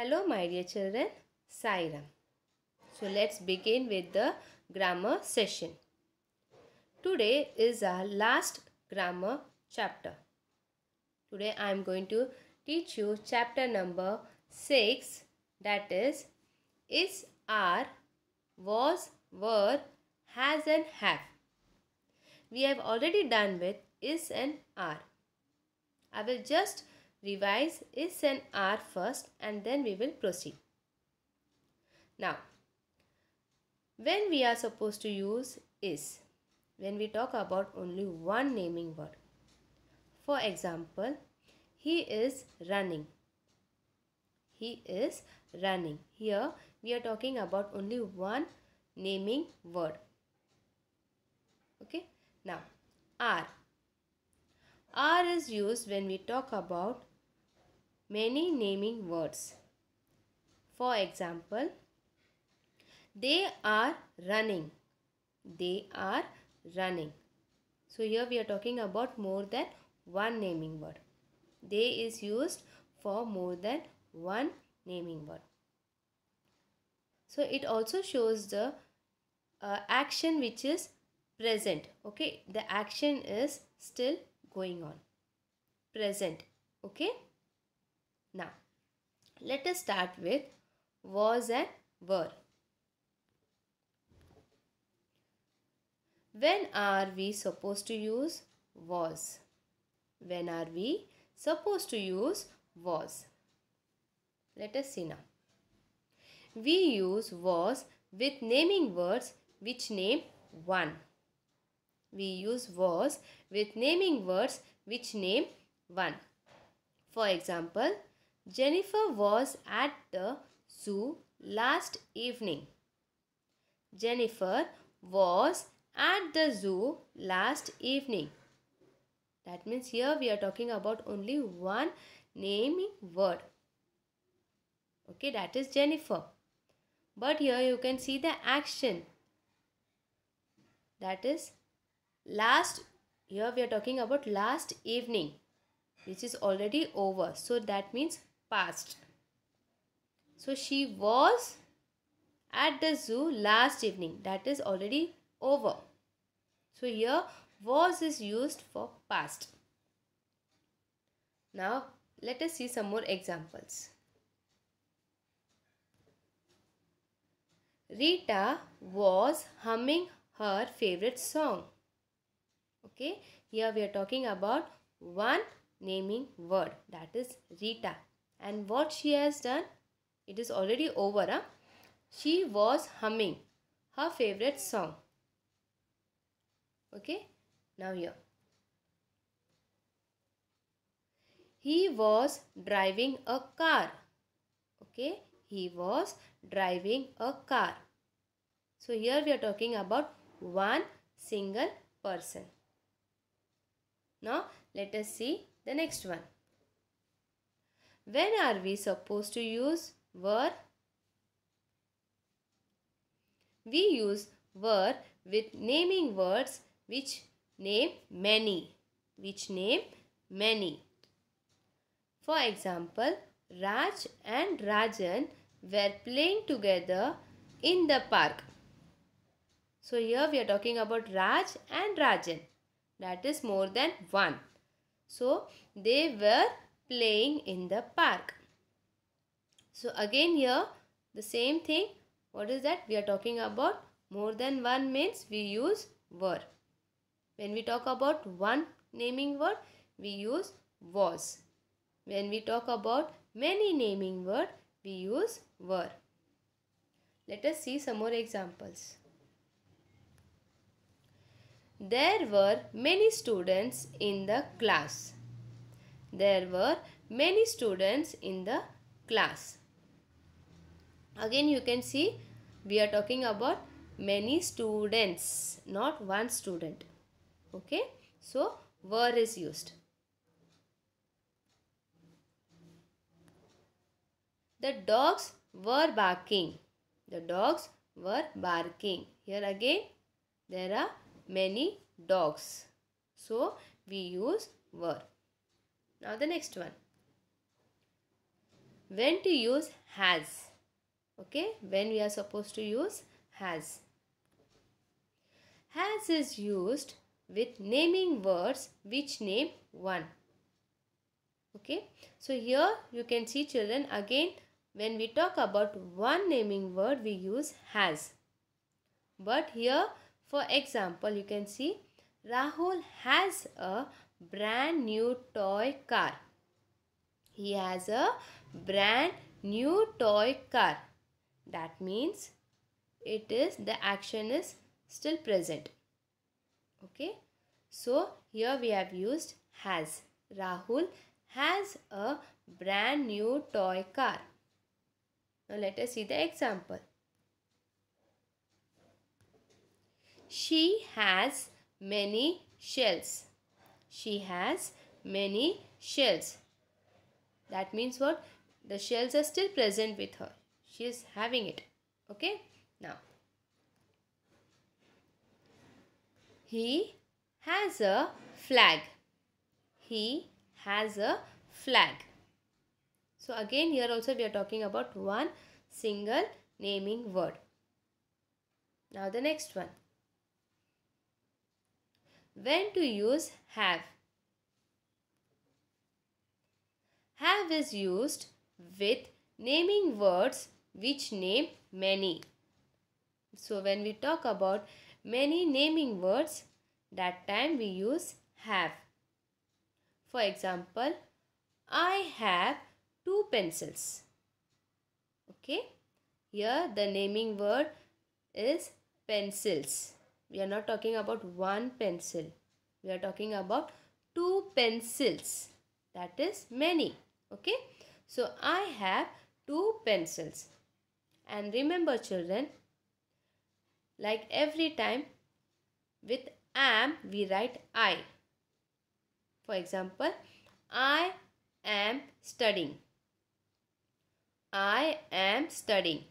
Hello my dear children, Sairam. So let's begin with the grammar session. Today is our last grammar chapter. Today I am going to teach you chapter number 6 that is is are was were has and have. We have already done with is and are. I will just revise is and R first and then we will proceed. Now, when we are supposed to use is, when we talk about only one naming word. For example, he is running. He is running. Here we are talking about only one naming word. Okay. Now, R. R is used when we talk about many naming words. For example, they are running. They are running. So here we are talking about more than one naming word. They is used for more than one naming word. So it also shows the uh, action which is present. Okay, the action is still going on. Present. Okay. Now, let us start with was and were. When are we supposed to use was? When are we supposed to use was? Let us see now. We use was with naming words which name one. We use was with naming words which name one. For example, Jennifer was at the zoo last evening. Jennifer was at the zoo last evening. That means here we are talking about only one naming word. Okay, that is Jennifer. But here you can see the action. That is last, here we are talking about last evening, which is already over. So that means past. So she was at the zoo last evening. That is already over. So here was is used for past. Now let us see some more examples. Rita was humming her favorite song. Okay, here we are talking about one naming word that is Rita and what she has done it is already over huh? she was humming her favorite song okay now here he was driving a car okay he was driving a car so here we are talking about one single person now let us see the next one when are we supposed to use were? We use were with naming words which name many, which name many. For example, Raj and Rajan were playing together in the park. So here we are talking about Raj and Rajan. That is more than one. So they were playing in the park. So again here the same thing. What is that? We are talking about more than one means we use were. When we talk about one naming word, we use was. When we talk about many naming word, we use were. Let us see some more examples. There were many students in the class. There were many students in the class. Again you can see we are talking about many students not one student. Okay. So were is used. The dogs were barking. The dogs were barking. Here again there are many dogs. So we use were. Now the next one. When to use has. Okay. When we are supposed to use has. Has is used with naming words which name one. Okay. So here you can see children again when we talk about one naming word we use has. But here for example you can see Rahul has a brand new toy car. He has a brand new toy car. That means it is the action is still present. Okay. So here we have used has. Rahul has a brand new toy car. Now let us see the example. She has many shells. She has many shells. That means what? The shells are still present with her. She is having it. Okay? Now, he has a flag. He has a flag. So again here also we are talking about one single naming word. Now the next one when to use have. Have is used with naming words which name many. So when we talk about many naming words, that time we use have. For example, I have two pencils. Okay, here the naming word is pencils we are not talking about one pencil we are talking about two pencils that is many okay so i have two pencils and remember children like every time with am we write i for example i am studying i am studying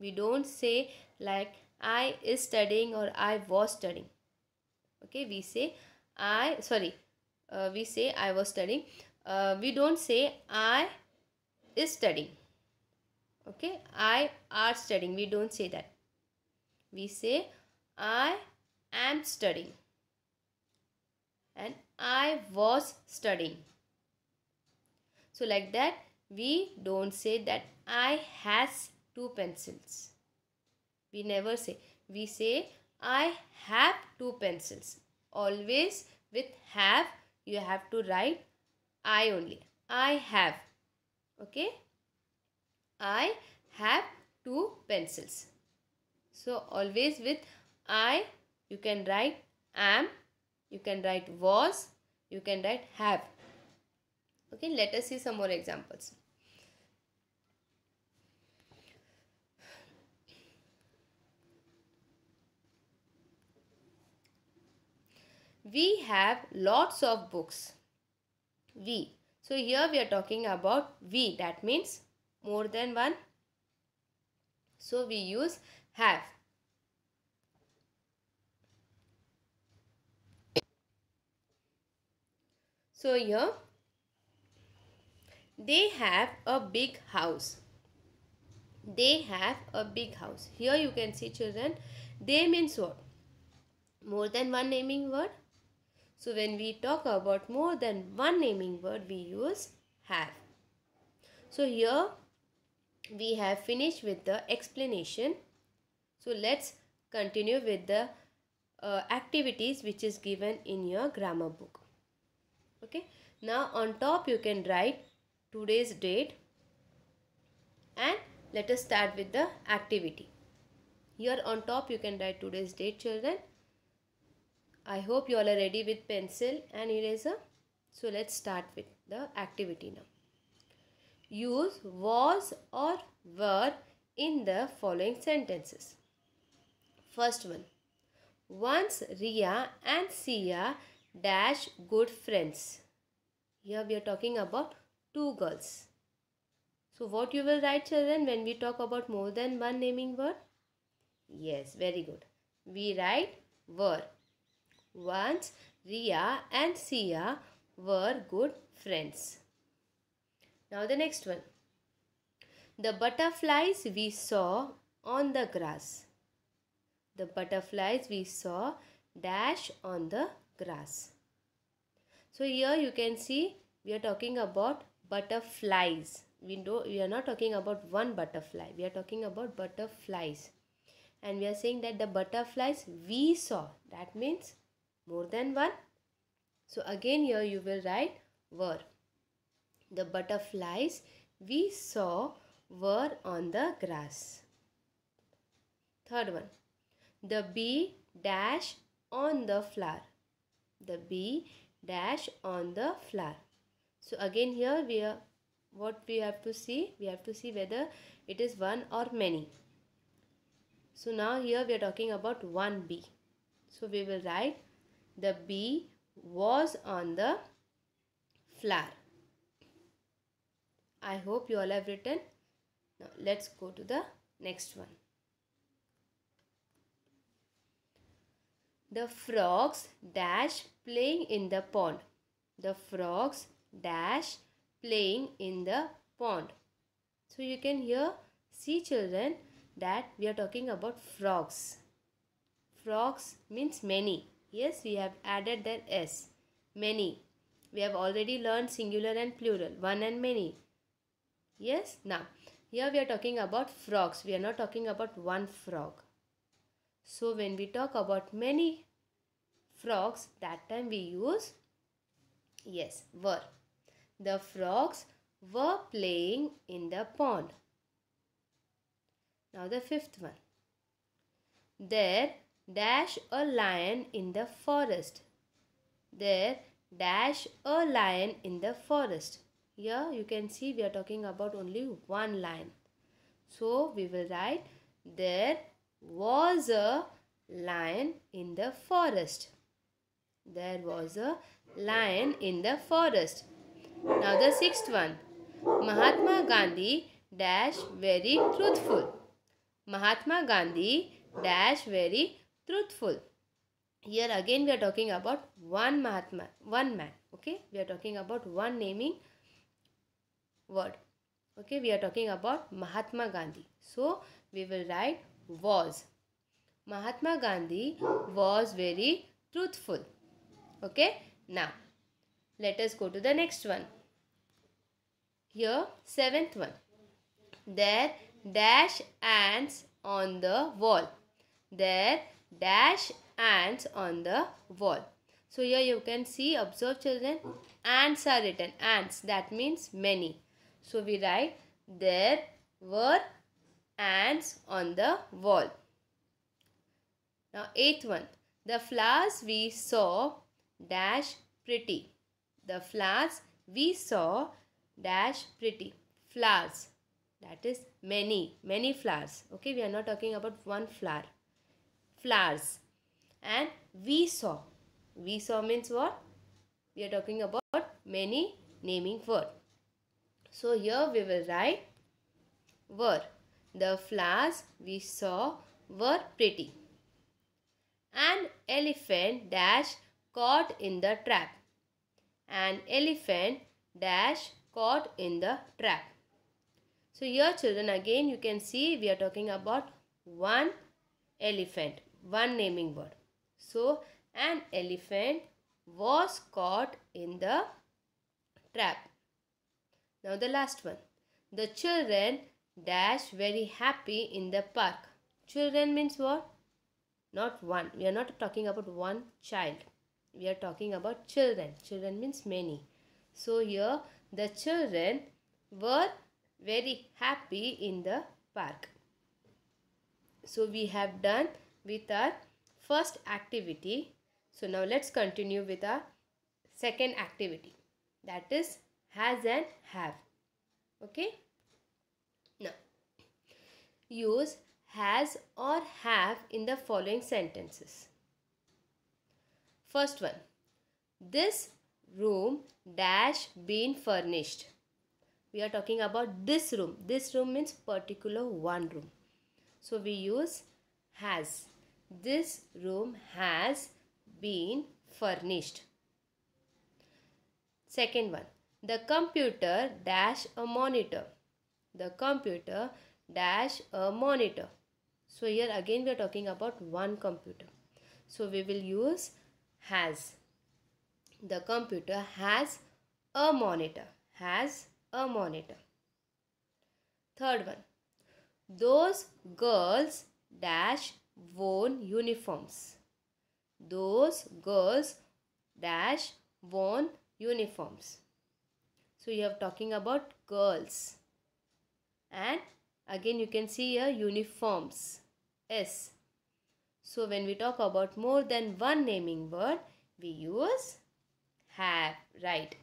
we don't say like I is studying or I was studying. Okay, we say I, sorry, uh, we say I was studying. Uh, we don't say I is studying. Okay, I are studying. We don't say that. We say I am studying and I was studying. So like that, we don't say that I has two pencils. We never say. We say, I have two pencils. Always with have, you have to write I only. I have. Okay? I have two pencils. So always with I, you can write am, you can write was, you can write have. Okay, let us see some more examples. We have lots of books. We. So here we are talking about we. That means more than one. So we use have. So here they have a big house. They have a big house. Here you can see children. They means what? More than one naming word? So when we talk about more than one naming word, we use have. So here we have finished with the explanation. So let's continue with the uh, activities which is given in your grammar book. Okay. Now on top you can write today's date and let us start with the activity. Here on top you can write today's date children I hope you all are ready with pencil and eraser. So let's start with the activity now. Use was or were in the following sentences. First one. Once Ria and Sia dash good friends. Here we are talking about two girls. So what you will write children when we talk about more than one naming word? Yes, very good. We write were. Once Ria and Sia were good friends. Now the next one. The butterflies we saw on the grass. The butterflies we saw dash on the grass. So here you can see we are talking about butterflies. We, do, we are not talking about one butterfly. We are talking about butterflies. And we are saying that the butterflies we saw. That means more than one. So again here you will write were. The butterflies we saw were on the grass. Third one. The bee dash on the flower. The bee dash on the flower. So again here we are what we have to see? We have to see whether it is one or many. So now here we are talking about one bee. So we will write the bee was on the flower. I hope you all have written. Now let's go to the next one. The frogs dash playing in the pond. The frogs dash playing in the pond. So you can hear, see children that we are talking about frogs. Frogs means many. Yes, we have added that S. Many. We have already learned singular and plural. One and many. Yes? Now, here we are talking about frogs. We are not talking about one frog. So, when we talk about many frogs, that time we use yes, were. The frogs were playing in the pond. Now, the fifth one. There dash a lion in the forest. There dash a lion in the forest. Here you can see we are talking about only one lion. So we will write there was a lion in the forest. There was a lion in the forest. Now the sixth one. Mahatma Gandhi dash very truthful. Mahatma Gandhi dash very truthful here again we are talking about one mahatma one man okay we are talking about one naming word okay we are talking about mahatma gandhi so we will write was mahatma gandhi was very truthful okay now let us go to the next one here seventh one there dash ants on the wall there dash ants on the wall. So here you can see observe children ants are written ants that means many. So we write there were ants on the wall. Now eighth one the flowers we saw dash pretty. The flowers we saw dash pretty. Flowers that is many many flowers. Okay we are not talking about one flower flowers and we saw we saw means what we are talking about many naming word so here we will write were the flowers we saw were pretty an elephant dash caught in the trap an elephant dash caught in the trap so here children again you can see we are talking about one elephant one naming word. So, an elephant was caught in the trap. Now, the last one. The children dash very happy in the park. Children means what? Not one. We are not talking about one child. We are talking about children. Children means many. So, here the children were very happy in the park. So, we have done with our first activity. So now let's continue with our second activity that is has and have. Okay. Now use has or have in the following sentences. First one. This room dash been furnished. We are talking about this room. This room means particular one room. So we use has. This room has been furnished. Second one. The computer dash a monitor. The computer dash a monitor. So here again we are talking about one computer. So we will use has. The computer has a monitor. Has a monitor. Third one. Those girls dash worn uniforms. Those girls dash worn uniforms. So you are talking about girls. And again you can see here uniforms. S. So when we talk about more than one naming word, we use have, right?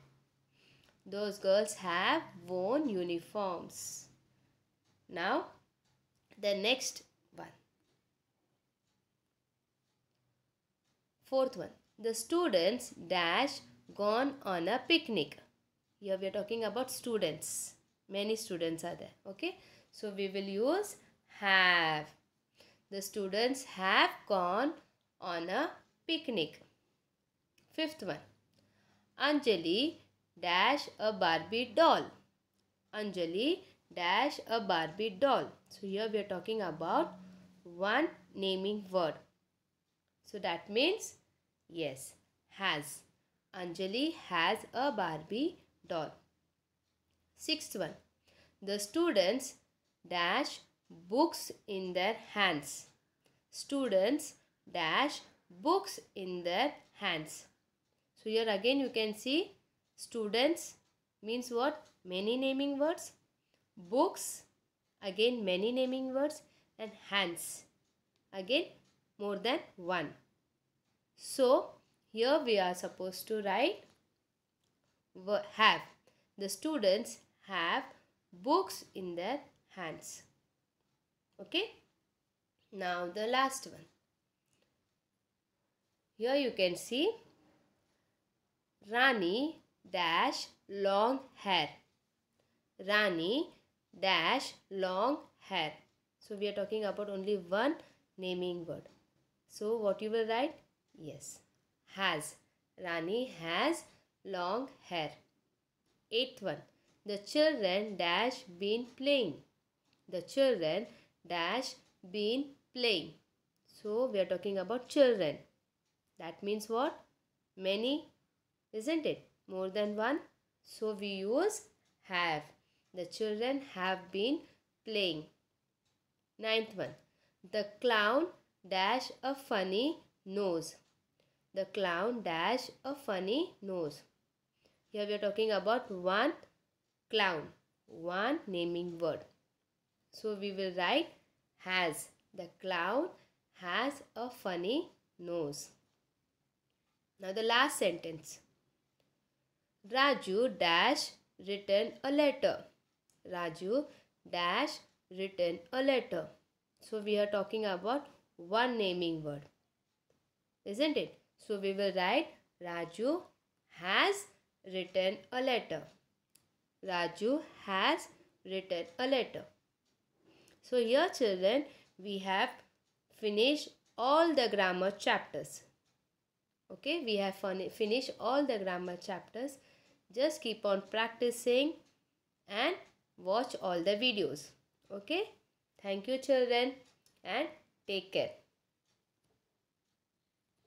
Those girls have worn uniforms. Now, the next Fourth one, the students dash gone on a picnic. Here we are talking about students. Many students are there. Okay. So we will use have. The students have gone on a picnic. Fifth one. Anjali dash a Barbie doll. Anjali dash a Barbie doll. So here we are talking about one naming word. So that means Yes, has. Anjali has a Barbie doll. Sixth one. The students dash books in their hands. Students dash books in their hands. So here again you can see students means what? Many naming words. Books again many naming words and hands again more than one. So, here we are supposed to write have. The students have books in their hands. Okay. Now the last one. Here you can see Rani dash long hair. Rani dash long hair. So we are talking about only one naming word. So what you will write? Yes, has. Rani has long hair. Eighth one. The children dash been playing. The children dash been playing. So we are talking about children. That means what? Many, isn't it? More than one. So we use have. The children have been playing. Ninth one. The clown dash a funny nose the clown dash a funny nose. Here we are talking about one clown, one naming word. So we will write has. The clown has a funny nose. Now the last sentence. Raju dash written a letter. Raju dash written a letter. So we are talking about one naming word. Isn't it? So we will write Raju has written a letter. Raju has written a letter. So here children we have finished all the grammar chapters. Okay we have finished all the grammar chapters. Just keep on practicing and watch all the videos. Okay. Thank you children and take care.